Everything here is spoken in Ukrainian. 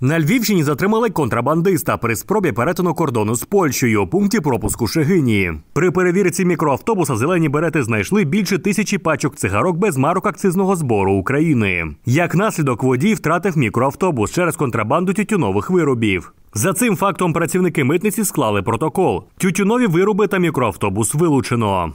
На Львівщині затримали контрабандиста при спробі перетину кордону з Польщею у пункті пропуску Шегині. При перевірці мікроавтобуса зелені берети знайшли більше тисячі пачок цигарок без марок акцизного збору України. Як наслідок водій втратив мікроавтобус через контрабанду тютюнових виробів. За цим фактом працівники митниці склали протокол. Тютюнові вироби та мікроавтобус вилучено.